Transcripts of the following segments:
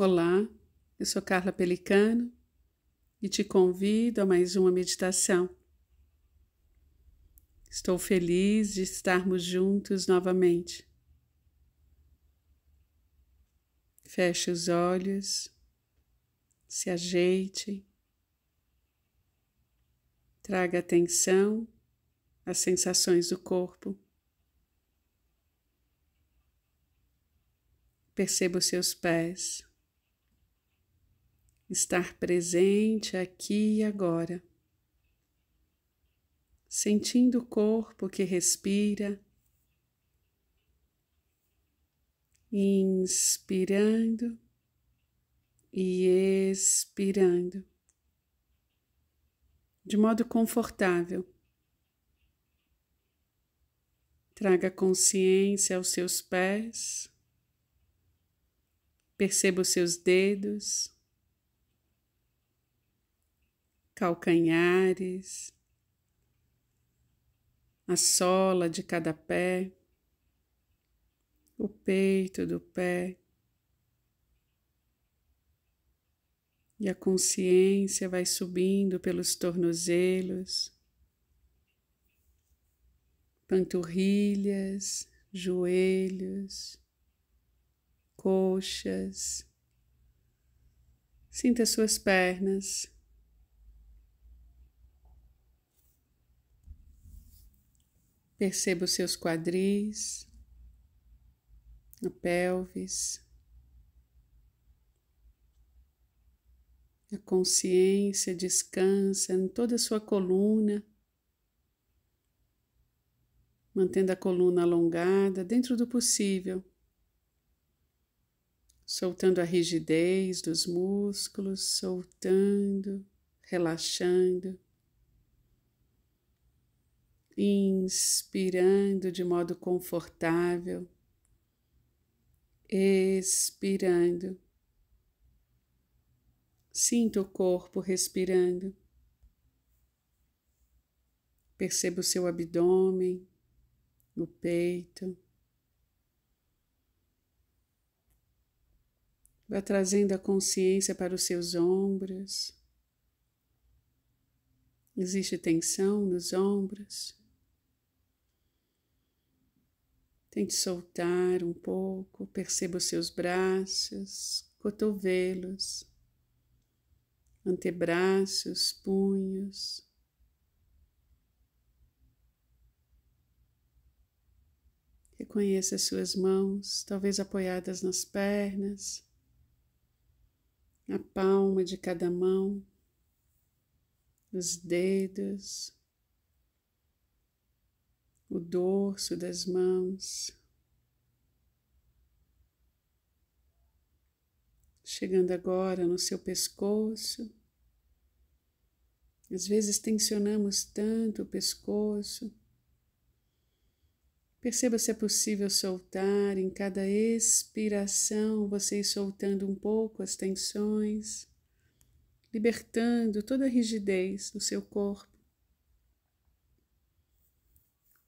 Olá, eu sou Carla Pelicano e te convido a mais uma meditação. Estou feliz de estarmos juntos novamente. Feche os olhos, se ajeite, traga atenção às sensações do corpo. Perceba os seus pés estar presente aqui e agora, sentindo o corpo que respira, inspirando e expirando de modo confortável. Traga consciência aos seus pés, perceba os seus dedos calcanhares, a sola de cada pé, o peito do pé. E a consciência vai subindo pelos tornozelos, panturrilhas, joelhos, coxas. Sinta suas pernas Perceba os seus quadris, o pelvis, a consciência descansa em toda a sua coluna, mantendo a coluna alongada dentro do possível, soltando a rigidez dos músculos, soltando, relaxando inspirando de modo confortável, expirando. Sinta o corpo respirando. Perceba o seu abdômen, o peito. Vá trazendo a consciência para os seus ombros. Existe tensão nos ombros? Tente soltar um pouco, perceba os seus braços, cotovelos, antebraços, punhos. Reconheça as suas mãos, talvez apoiadas nas pernas, a palma de cada mão, os dedos, o dorso das mãos, chegando agora no seu pescoço. Às vezes tensionamos tanto o pescoço. Perceba se é possível soltar em cada expiração, vocês soltando um pouco as tensões, libertando toda a rigidez do seu corpo.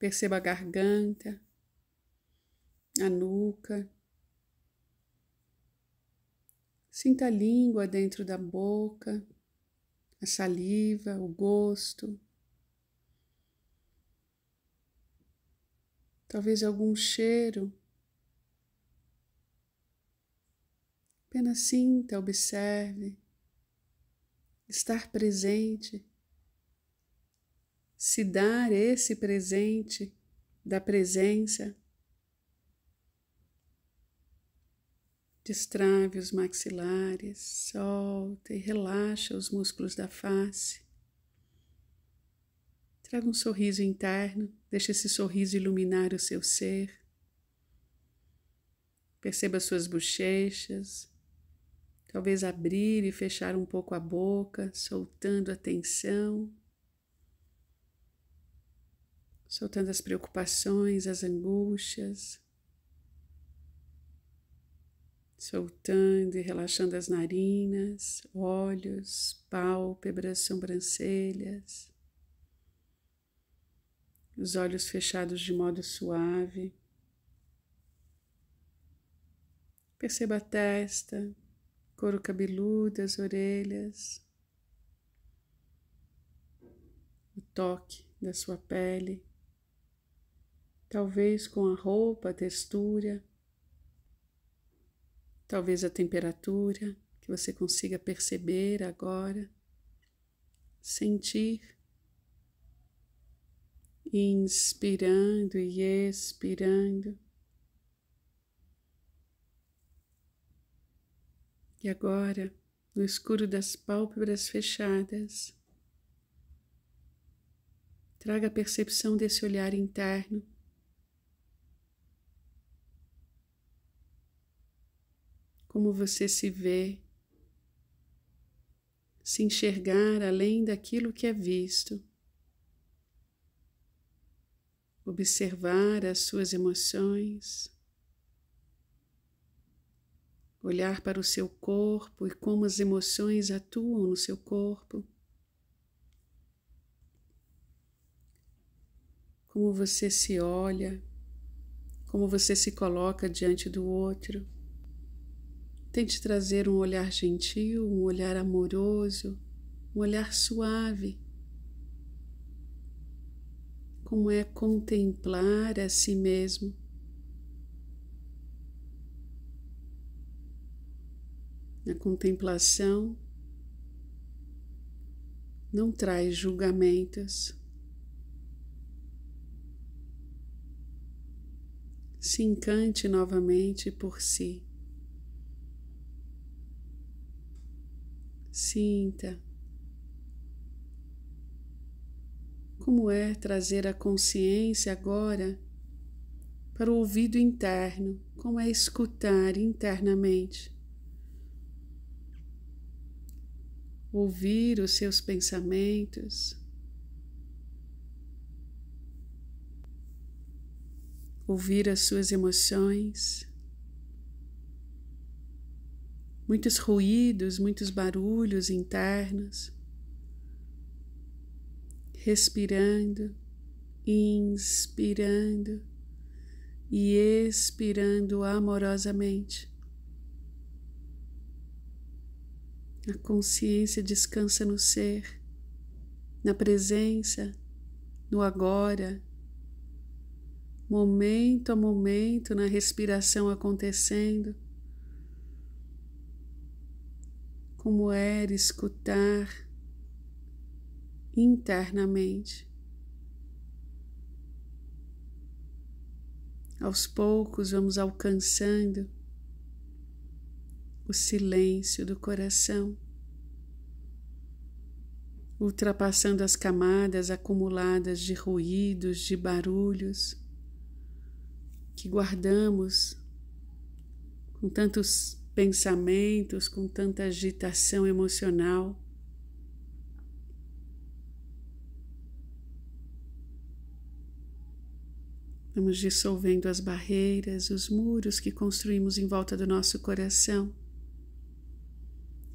Perceba a garganta, a nuca. Sinta a língua dentro da boca, a saliva, o gosto. Talvez algum cheiro. Apenas sinta, observe. Estar presente se dar esse presente da presença. Destrave os maxilares, solta e relaxa os músculos da face. Traga um sorriso interno, deixe esse sorriso iluminar o seu ser. Perceba suas bochechas, talvez abrir e fechar um pouco a boca, soltando a tensão soltando as preocupações, as angústias, soltando e relaxando as narinas, olhos, pálpebras, sobrancelhas, os olhos fechados de modo suave. Perceba a testa, couro cabeludo, as orelhas, o toque da sua pele talvez com a roupa, a textura, talvez a temperatura que você consiga perceber agora, sentir, inspirando e expirando. E agora, no escuro das pálpebras fechadas, traga a percepção desse olhar interno como você se vê, se enxergar além daquilo que é visto, observar as suas emoções, olhar para o seu corpo e como as emoções atuam no seu corpo. Como você se olha, como você se coloca diante do outro. Tente trazer um olhar gentil, um olhar amoroso, um olhar suave. Como é contemplar a si mesmo. Na contemplação, não traz julgamentos. Se encante novamente por si. Sinta como é trazer a consciência agora para o ouvido interno, como é escutar internamente. Ouvir os seus pensamentos, ouvir as suas emoções muitos ruídos, muitos barulhos internos. Respirando, inspirando e expirando amorosamente. A consciência descansa no ser, na presença, no agora, momento a momento, na respiração acontecendo como era escutar internamente. Aos poucos vamos alcançando o silêncio do coração, ultrapassando as camadas acumuladas de ruídos, de barulhos que guardamos com tantos pensamentos, com tanta agitação emocional. Vamos dissolvendo as barreiras, os muros que construímos em volta do nosso coração,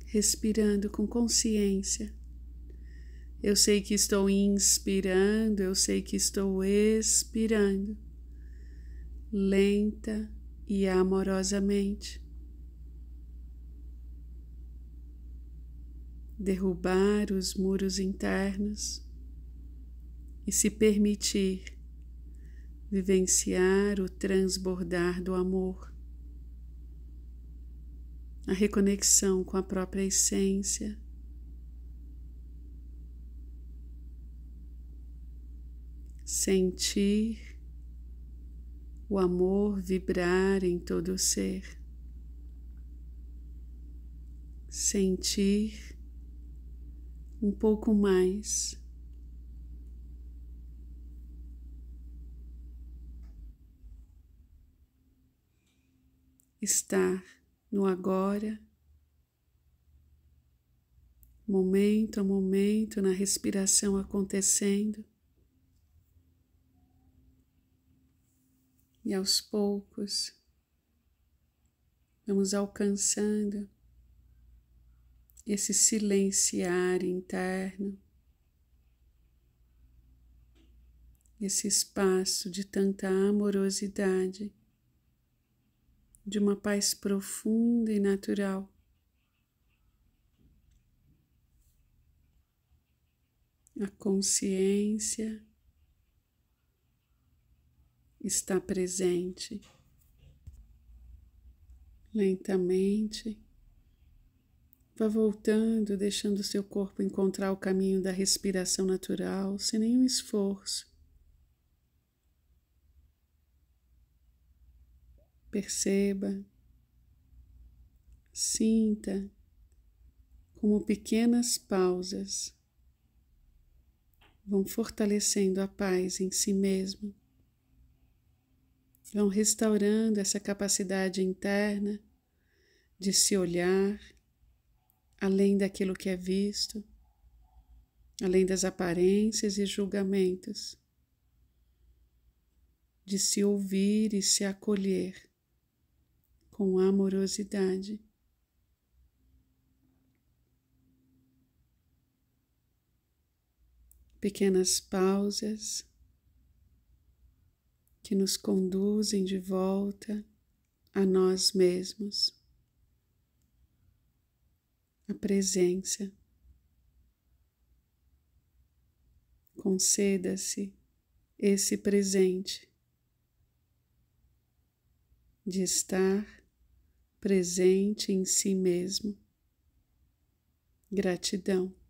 respirando com consciência. Eu sei que estou inspirando, eu sei que estou expirando, lenta e amorosamente. derrubar os muros internos e se permitir vivenciar o transbordar do amor, a reconexão com a própria essência. Sentir o amor vibrar em todo o ser. Sentir um pouco mais. Estar no agora, momento a momento, na respiração acontecendo. E aos poucos, vamos alcançando esse silenciar interno, esse espaço de tanta amorosidade, de uma paz profunda e natural. A consciência está presente lentamente Vá voltando, deixando seu corpo encontrar o caminho da respiração natural, sem nenhum esforço. Perceba, sinta como pequenas pausas vão fortalecendo a paz em si mesmo, vão restaurando essa capacidade interna de se olhar além daquilo que é visto, além das aparências e julgamentos, de se ouvir e se acolher com amorosidade. Pequenas pausas que nos conduzem de volta a nós mesmos a presença. Conceda-se esse presente de estar presente em si mesmo. Gratidão.